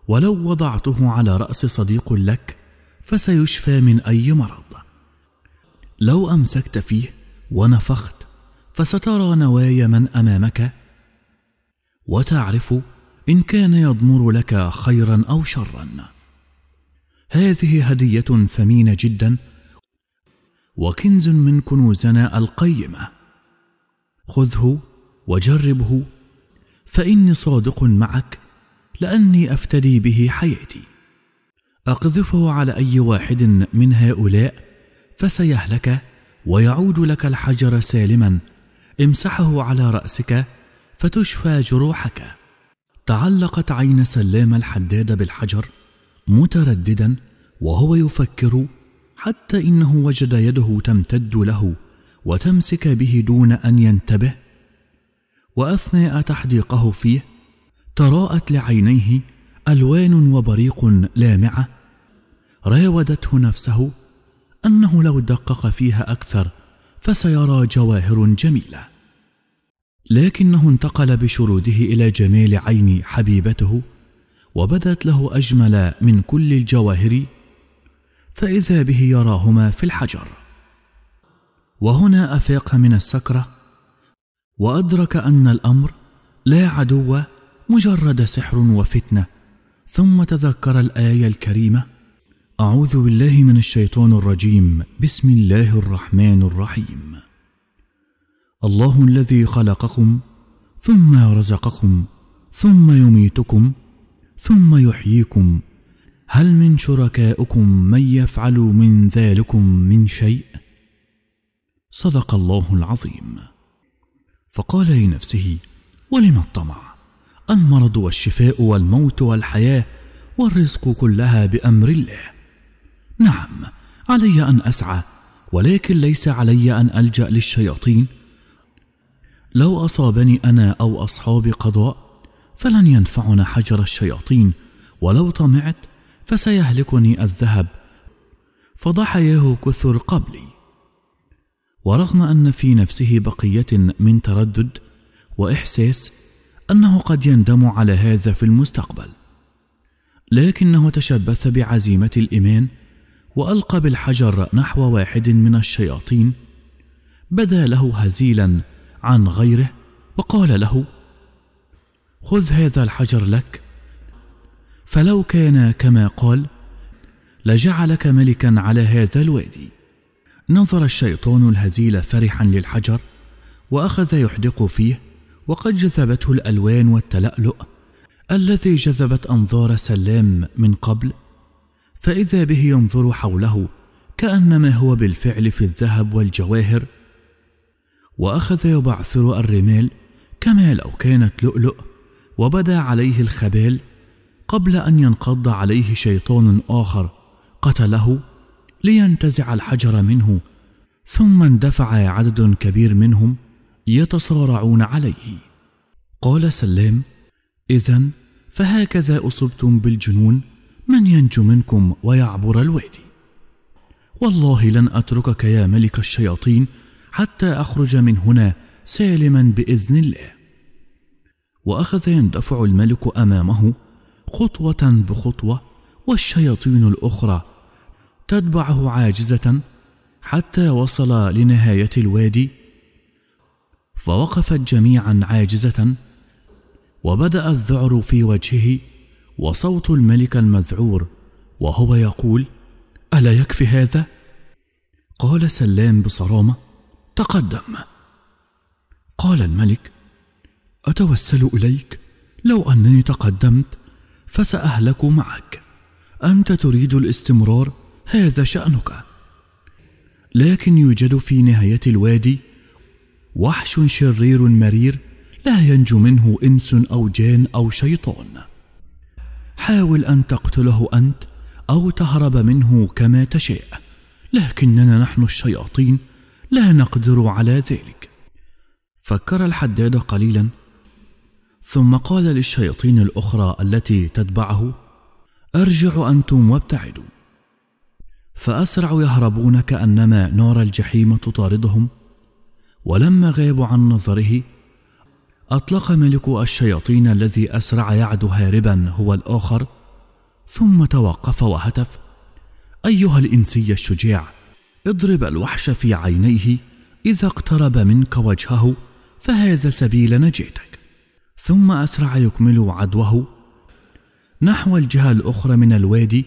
ولو وضعته على راس صديق لك فسيشفى من اي مرض لو امسكت فيه ونفخت فسترى نوايا من امامك وتعرف ان كان يضمر لك خيرا او شرا هذه هديه ثمينه جدا وكنز من كنوزنا القيمه خذه وجربه فاني صادق معك لاني افتدي به حياتي اقذفه على اي واحد من هؤلاء فسيهلك ويعود لك الحجر سالما امسحه على راسك فتشفى جروحك تعلقت عين سلام الحداد بالحجر مترددا وهو يفكر حتى انه وجد يده تمتد له وتمسك به دون ان ينتبه واثناء تحديقه فيه تراءت لعينيه الوان وبريق لامعه راودته نفسه انه لو دقق فيها اكثر فسيرى جواهر جميله لكنه انتقل بشروده الى جمال عين حبيبته وبدت له اجمل من كل الجواهر فاذا به يراهما في الحجر وهنا افاق من السكره وادرك ان الامر لا عدو مجرد سحر وفتنه ثم تذكر الايه الكريمه اعوذ بالله من الشيطان الرجيم بسم الله الرحمن الرحيم الله الذي خلقكم ثم رزقكم ثم يميتكم ثم يحييكم هل من شركائكم من يفعل من ذلكم من شيء صدق الله العظيم فقال لنفسه ولم الطمع المرض والشفاء والموت والحياه والرزق كلها بامر الله نعم علي ان اسعى ولكن ليس علي ان الجا للشياطين لو اصابني انا او اصحابي قضاء فلن ينفعنا حجر الشياطين ولو طمعت فسيهلكني الذهب فضحاياه كثر قبلي ورغم أن في نفسه بقية من تردد وإحساس أنه قد يندم على هذا في المستقبل لكنه تشبث بعزيمة الإيمان وألقى بالحجر نحو واحد من الشياطين بدا له هزيلا عن غيره وقال له خذ هذا الحجر لك فلو كان كما قال لجعلك ملكا على هذا الوادي نظر الشيطان الهزيل فرحا للحجر واخذ يحدق فيه وقد جذبته الالوان والتلألؤ الذي جذبت انظار سلام من قبل فاذا به ينظر حوله كانما هو بالفعل في الذهب والجواهر واخذ يبعثر الرمال كما لو كانت لؤلؤ وبدا عليه الخبال قبل ان ينقض عليه شيطان اخر قتله لينتزع الحجر منه ثم اندفع عدد كبير منهم يتصارعون عليه قال سلام اذا فهكذا اصبتم بالجنون من ينجو منكم ويعبر الوادي والله لن اتركك يا ملك الشياطين حتى اخرج من هنا سالما باذن الله واخذ يندفع الملك امامه خطوه بخطوه والشياطين الاخرى تتبعه عاجزة حتى وصل لنهاية الوادي فوقفت جميعا عاجزة وبدأ الذعر في وجهه وصوت الملك المذعور وهو يقول ألا يكفي هذا؟ قال سلام بصرامة تقدم قال الملك أتوسل إليك لو أنني تقدمت فسأهلك معك أنت تريد الاستمرار هذا شأنك لكن يوجد في نهاية الوادي وحش شرير مرير لا ينجو منه إنس أو جان أو شيطان حاول أن تقتله أنت أو تهرب منه كما تشاء لكننا نحن الشياطين لا نقدر على ذلك فكر الحداد قليلا ثم قال للشياطين الأخرى التي تتبعه أرجعوا أنتم وابتعدوا فأسرعوا يهربون كأنما نار الجحيم تطاردهم ولما غابوا عن نظره أطلق ملك الشياطين الذي أسرع يعد هاربا هو الآخر ثم توقف وهتف أيها الإنسي الشجاع اضرب الوحش في عينيه إذا اقترب منك وجهه فهذا سبيل نجاتك ثم أسرع يكمل عدوه نحو الجهة الأخرى من الوادي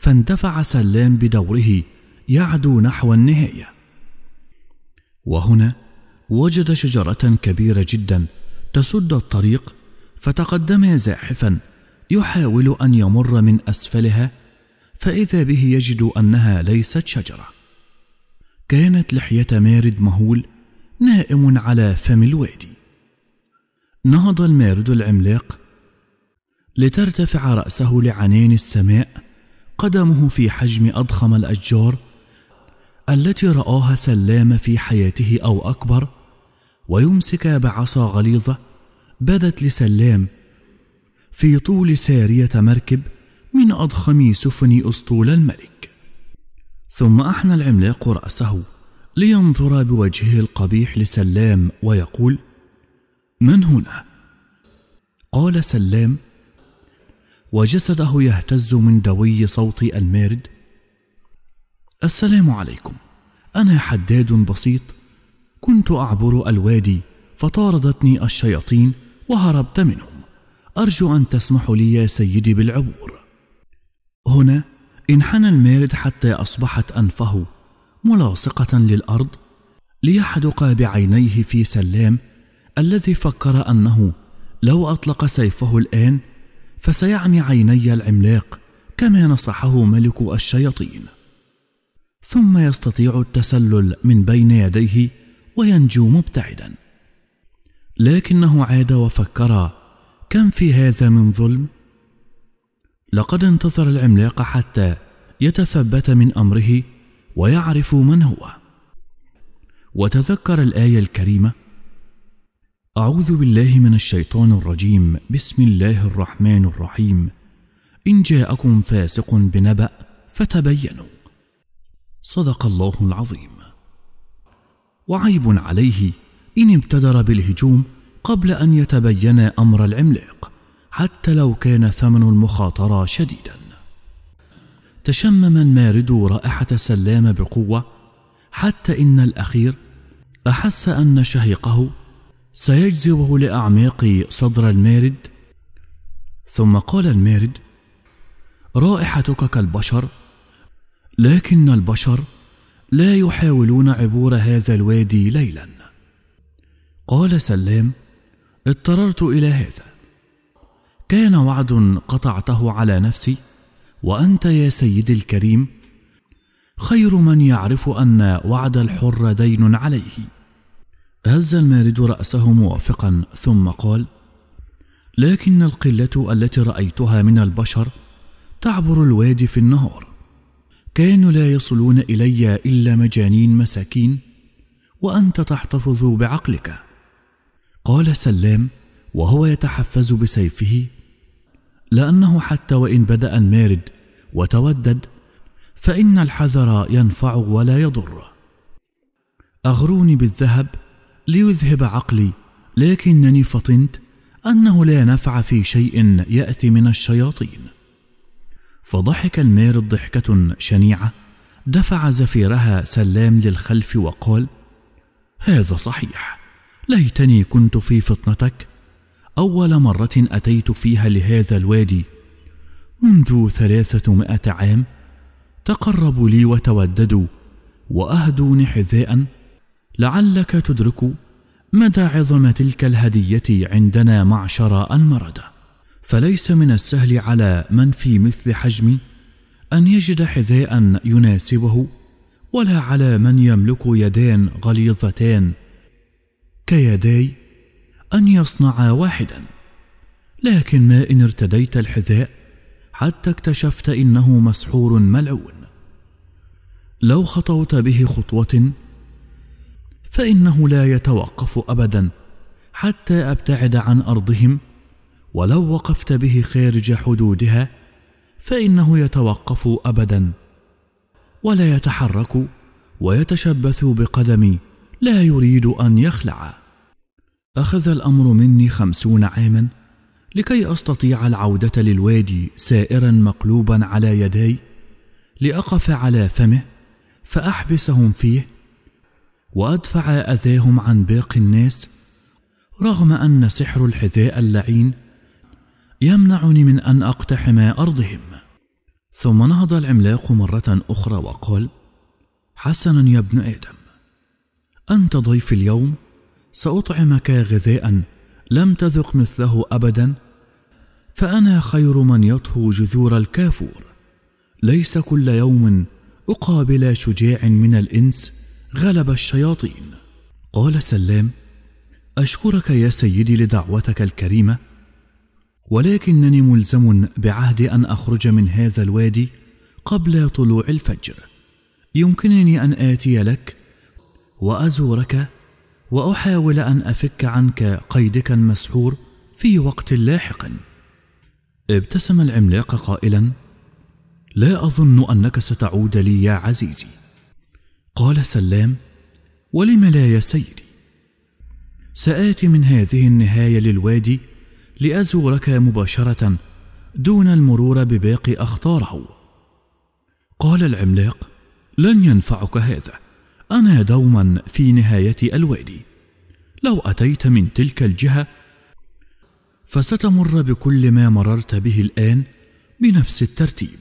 فاندفع سلام بدوره يعدو نحو النهايه وهنا وجد شجره كبيره جدا تسد الطريق فتقدم زاحفا يحاول ان يمر من اسفلها فاذا به يجد انها ليست شجره كانت لحيه مارد مهول نائم على فم الوادي نهض المارد العملاق لترتفع راسه لعنان السماء قدمه في حجم أضخم الأشجار التي رآها سلام في حياته أو أكبر ويمسك بعصا غليظة بدت لسلام في طول سارية مركب من أضخم سفن أسطول الملك ثم أحنى العملاق رأسه لينظر بوجهه القبيح لسلام ويقول من هنا؟ قال سلام وجسده يهتز من دوي صوت المارد السلام عليكم أنا حداد بسيط كنت أعبر الوادي فطاردتني الشياطين وهربت منهم أرجو أن تسمح لي يا سيدي بالعبور هنا انحنى المارد حتى أصبحت أنفه ملاصقة للأرض ليحدق بعينيه في سلام الذي فكر أنه لو أطلق سيفه الآن فسيعمي عيني العملاق كما نصحه ملك الشياطين ثم يستطيع التسلل من بين يديه وينجو مبتعدا لكنه عاد وفكر كم في هذا من ظلم لقد انتظر العملاق حتى يتثبت من امره ويعرف من هو وتذكر الايه الكريمه أعوذ بالله من الشيطان الرجيم بسم الله الرحمن الرحيم إن جاءكم فاسق بنبأ فتبينوا صدق الله العظيم وعيب عليه إن ابتدر بالهجوم قبل أن يتبين أمر العملاق حتى لو كان ثمن المخاطرة شديدا تشمم المارد رائحة سلام بقوة حتى إن الأخير أحس أن شهيقه سيجذبه لأعماق صدر المارد ثم قال المارد رائحتك كالبشر لكن البشر لا يحاولون عبور هذا الوادي ليلا قال سلام اضطررت الى هذا كان وعد قطعته على نفسي وانت يا سيدي الكريم خير من يعرف ان وعد الحر دين عليه هز المارد رأسه موافقا ثم قال لكن القلة التي رأيتها من البشر تعبر الوادي في النهار كانوا لا يصلون إلي إلا مجانين مساكين وأنت تحتفظ بعقلك قال سلام وهو يتحفز بسيفه لأنه حتى وإن بدأ المارد وتودد فإن الحذر ينفع ولا يضر أغروني بالذهب ليذهب عقلي لكنني فطنت انه لا نفع في شيء ياتي من الشياطين فضحك المارد ضحكه شنيعه دفع زفيرها سلام للخلف وقال هذا صحيح ليتني كنت في فطنتك اول مره اتيت فيها لهذا الوادي منذ ثلاثمائه عام تقربوا لي وتوددوا واهدوني حذاء لعلك تدرك مدى عظم تلك الهدية عندنا معشر المردة فليس من السهل على من في مثل حجمي أن يجد حذاء يناسبه ولا على من يملك يدين غليظتين كيداي أن يصنع واحدا لكن ما إن ارتديت الحذاء حتى اكتشفت إنه مسحور ملعون لو خطوت به خطوة فانه لا يتوقف ابدا حتى ابتعد عن ارضهم ولو وقفت به خارج حدودها فانه يتوقف ابدا ولا يتحرك ويتشبث بقدمي لا يريد ان يخلع اخذ الامر مني خمسون عاما لكي استطيع العوده للوادي سائرا مقلوبا على يدي لاقف على فمه فاحبسهم فيه وأدفع أذاهم عن باقي الناس رغم أن سحر الحذاء اللعين يمنعني من أن أقتحم أرضهم ثم نهض العملاق مرة أخرى وقال حسنا يا ابن آدم أنت ضيف اليوم سأطعمك غذاء لم تذق مثله أبدا فأنا خير من يطهو جذور الكافور ليس كل يوم أقابل شجاع من الإنس غلب الشياطين قال سلام اشكرك يا سيدي لدعوتك الكريمه ولكنني ملزم بعهد ان اخرج من هذا الوادي قبل طلوع الفجر يمكنني ان اتي لك وازورك واحاول ان افك عنك قيدك المسحور في وقت لاحق ابتسم العملاق قائلا لا اظن انك ستعود لي يا عزيزي قال سلام ولم لا يا سيدي سآتي من هذه النهاية للوادي لأزورك مباشرة دون المرور بباقي أخطاره قال العملاق لن ينفعك هذا أنا دوما في نهاية الوادي لو أتيت من تلك الجهة فستمر بكل ما مررت به الآن بنفس الترتيب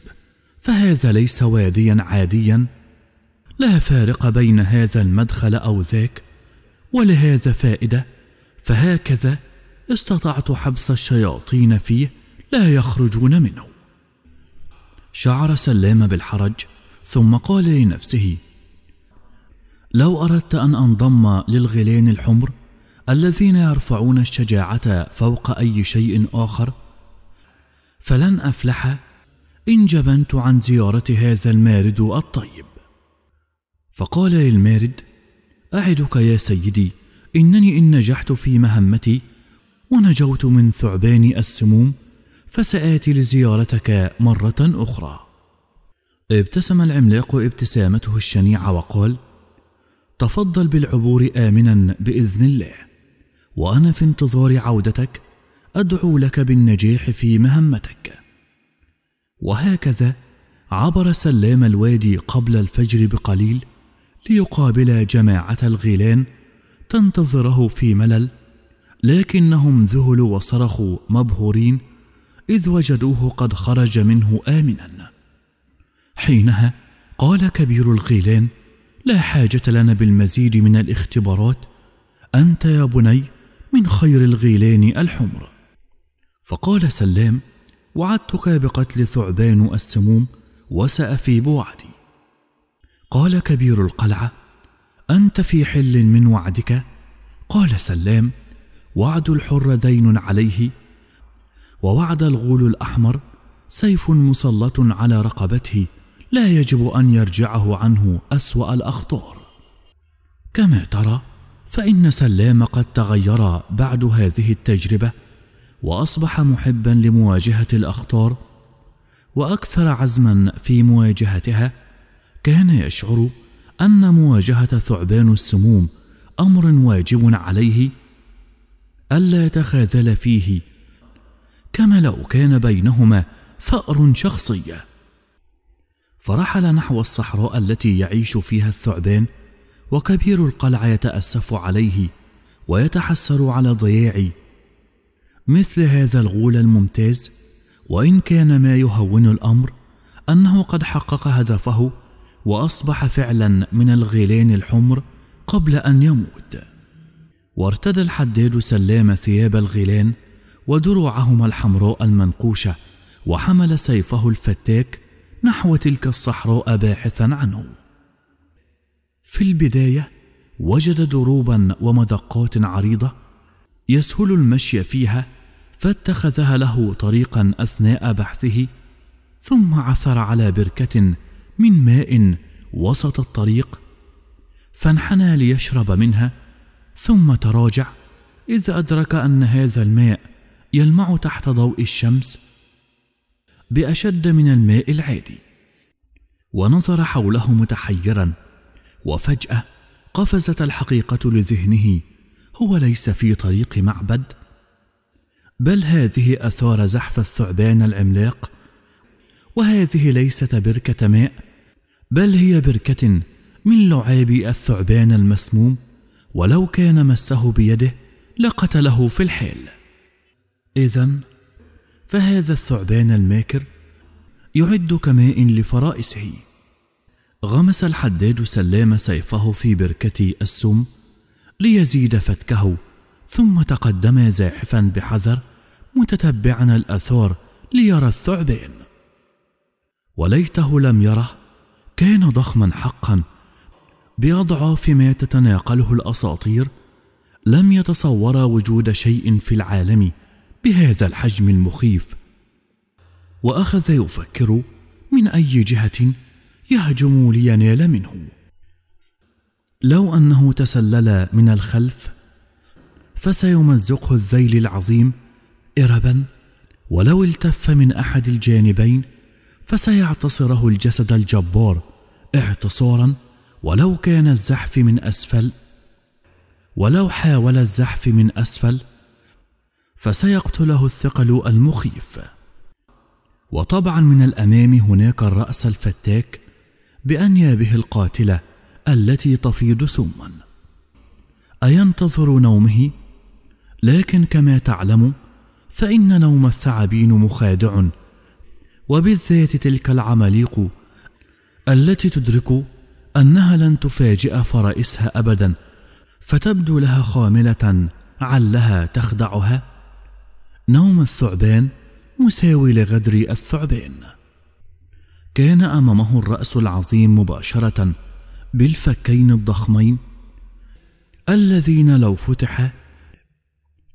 فهذا ليس واديا عاديا لا فارق بين هذا المدخل أو ذاك ولهذا فائدة فهكذا استطعت حبس الشياطين فيه لا يخرجون منه شعر سلام بالحرج ثم قال لنفسه لو أردت أن أنضم للغيلان الحمر الذين يرفعون الشجاعة فوق أي شيء آخر فلن أفلح إن جبنت عن زيارة هذا المارد الطيب فقال للمارد اعدك يا سيدي انني ان نجحت في مهمتي ونجوت من ثعبان السموم فساتي لزيارتك مره اخرى ابتسم العملاق ابتسامته الشنيعه وقال تفضل بالعبور امنا باذن الله وانا في انتظار عودتك ادعو لك بالنجاح في مهمتك وهكذا عبر سلام الوادي قبل الفجر بقليل ليقابل جماعة الغيلان تنتظره في ملل لكنهم ذهلوا وصرخوا مبهورين إذ وجدوه قد خرج منه آمنا حينها قال كبير الغيلان لا حاجة لنا بالمزيد من الاختبارات أنت يا بني من خير الغيلان الحمر فقال سلام وعدتك بقتل ثعبان السموم وسأفي بوعدي قال كبير القلعه انت في حل من وعدك قال سلام وعد الحر دين عليه ووعد الغول الاحمر سيف مسلط على رقبته لا يجب ان يرجعه عنه اسوا الاخطار كما ترى فان سلام قد تغير بعد هذه التجربه واصبح محبا لمواجهه الاخطار واكثر عزما في مواجهتها كان يشعر أن مواجهة ثعبان السموم أمر واجب عليه ألا يتخاذل فيه كما لو كان بينهما ثأر شخصية فرحل نحو الصحراء التي يعيش فيها الثعبان وكبير القلع يتأسف عليه ويتحسر على ضياعي مثل هذا الغول الممتاز وإن كان ما يهون الأمر أنه قد حقق هدفه وأصبح فعلا من الغيلان الحمر قبل أن يموت وارتدى الحداد سلام ثياب الغيلان ودروعهما الحمراء المنقوشة وحمل سيفه الفتاك نحو تلك الصحراء باحثا عنه في البداية وجد دروبا ومدقات عريضة يسهل المشي فيها فاتخذها له طريقا أثناء بحثه ثم عثر على بركة من ماء وسط الطريق فانحنى ليشرب منها ثم تراجع اذ ادرك ان هذا الماء يلمع تحت ضوء الشمس باشد من الماء العادي ونظر حوله متحيرا وفجاه قفزت الحقيقه لذهنه هو ليس في طريق معبد بل هذه اثار زحف الثعبان العملاق وهذه ليست بركه ماء بل هي بركة من لعاب الثعبان المسموم ولو كان مسه بيده لقتله في الحال إذا فهذا الثعبان الماكر يعد كماء لفرائسه غمس الحداد سلام سيفه في بركة السم ليزيد فتكه ثم تقدم زاحفا بحذر متتبعا الأثار ليرى الثعبان وليته لم يره كان ضخما حقا باضعاف ما تتناقله الاساطير لم يتصور وجود شيء في العالم بهذا الحجم المخيف واخذ يفكر من اي جهه يهجم لينال منه لو انه تسلل من الخلف فسيمزقه الذيل العظيم اربا ولو التف من احد الجانبين فسيعتصره الجسد الجبار اعتصارا ولو كان الزحف من أسفل ولو حاول الزحف من أسفل فسيقتله الثقل المخيف وطبعا من الأمام هناك الرأس الفتاك بأنيابه القاتلة التي تفيض سما أينتظر نومه؟ لكن كما تعلم فإن نوم الثعابين مخادع وبالذات تلك العماليق التي تدرك أنها لن تفاجئ فرائسها أبدا فتبدو لها خاملة علها تخدعها نوم الثعبان مساوي لغدر الثعبان كان أمامه الرأس العظيم مباشرة بالفكين الضخمين الذين لو فتحا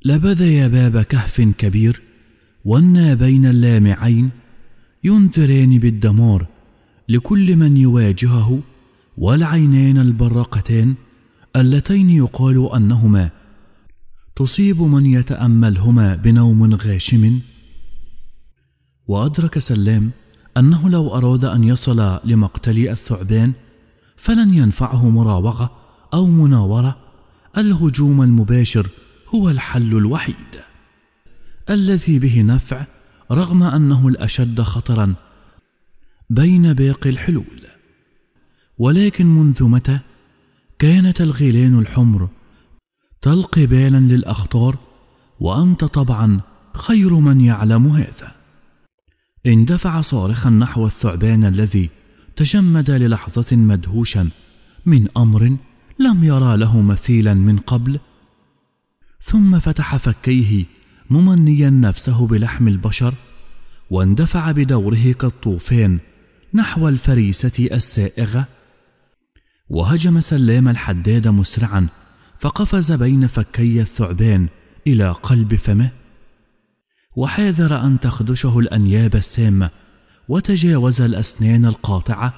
لبذيا باب كهف كبير والنابين اللامعين ينذران بالدمار لكل من يواجهه والعينان البراقتان اللتين يقال انهما تصيب من يتاملهما بنوم غاشم وادرك سلام انه لو اراد ان يصل لمقتل الثعبان فلن ينفعه مراوغه او مناوره الهجوم المباشر هو الحل الوحيد الذي به نفع رغم أنه الأشد خطرا بين باقي الحلول ولكن منذ متى كانت الغيلان الحمر تلقي بالا للأخطار وأنت طبعا خير من يعلم هذا اندفع صارخا نحو الثعبان الذي تجمد للحظة مدهوشا من أمر لم يرى له مثيلا من قبل ثم فتح فكيه ممنيا نفسه بلحم البشر واندفع بدوره كالطوفان نحو الفريسة السائغة وهجم سلام الحداد مسرعا فقفز بين فكي الثعبان إلى قلب فمه وحاذر أن تخدشه الأنياب السامة وتجاوز الأسنان القاطعة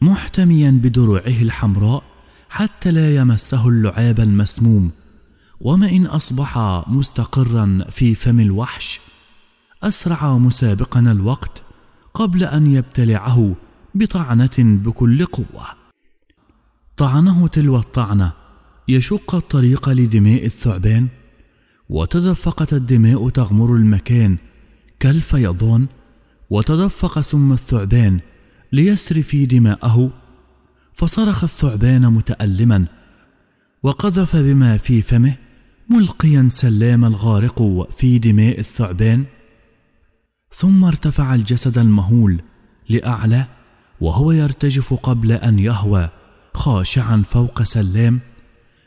محتميا بدروعه الحمراء حتى لا يمسه اللعاب المسموم وما إن أصبح مستقرا في فم الوحش أسرع مسابقنا الوقت قبل أن يبتلعه بطعنة بكل قوة طعنه تلو الطعنة يشق الطريق لدماء الثعبان وتدفقت الدماء تغمر المكان كالفيضان وتدفق سم الثعبان ليسرفي دماءه فصرخ الثعبان متألما وقذف بما في فمه ملقيا سلام الغارق في دماء الثعبان ثم ارتفع الجسد المهول لأعلى وهو يرتجف قبل أن يهوى خاشعا فوق سلام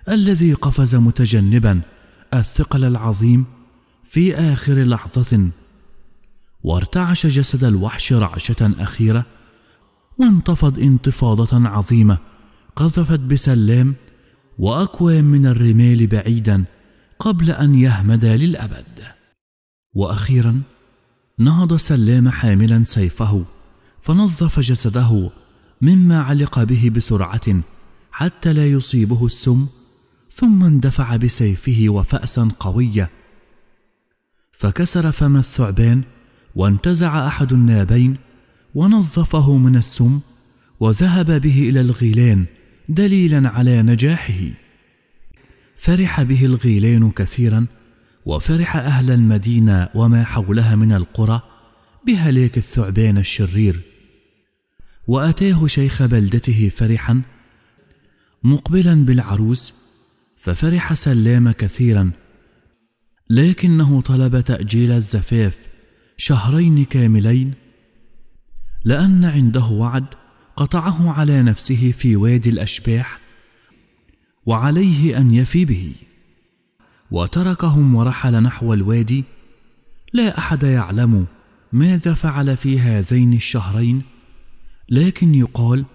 الذي قفز متجنبا الثقل العظيم في آخر لحظة وارتعش جسد الوحش رعشة أخيرة وانتفض انتفاضة عظيمة قذفت بسلام وأكوام من الرمال بعيدا قبل ان يهمد للابد واخيرا نهض سلام حاملا سيفه فنظف جسده مما علق به بسرعه حتى لا يصيبه السم ثم اندفع بسيفه وفاسا قويه فكسر فم الثعبان وانتزع احد النابين ونظفه من السم وذهب به الى الغيلان دليلا على نجاحه فرح به الغيلان كثيرا وفرح أهل المدينة وما حولها من القرى بهلاك الثعبان الشرير وأتاه شيخ بلدته فرحا مقبلا بالعروس ففرح سلام كثيرا لكنه طلب تأجيل الزفاف شهرين كاملين لأن عنده وعد قطعه على نفسه في وادي الأشباح وعليه ان يفي به وتركهم ورحل نحو الوادي لا احد يعلم ماذا فعل في هذين الشهرين لكن يقال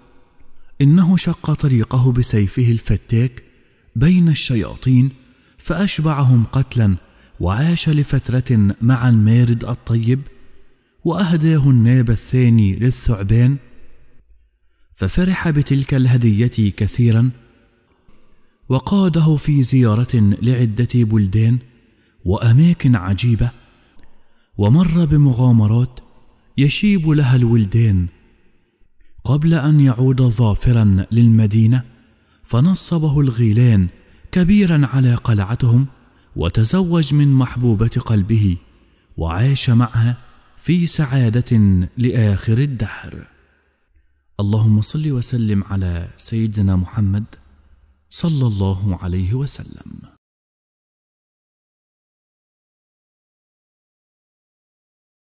انه شق طريقه بسيفه الفتاك بين الشياطين فاشبعهم قتلا وعاش لفتره مع المارد الطيب واهداه الناب الثاني للثعبان ففرح بتلك الهديه كثيرا وقاده في زيارة لعدة بلدان وأماكن عجيبة ومر بمغامرات يشيب لها الولدان قبل أن يعود ظافرا للمدينة فنصبه الغيلان كبيرا على قلعتهم وتزوج من محبوبة قلبه وعاش معها في سعادة لآخر الدهر اللهم صل وسلم على سيدنا محمد صلى الله عليه وسلم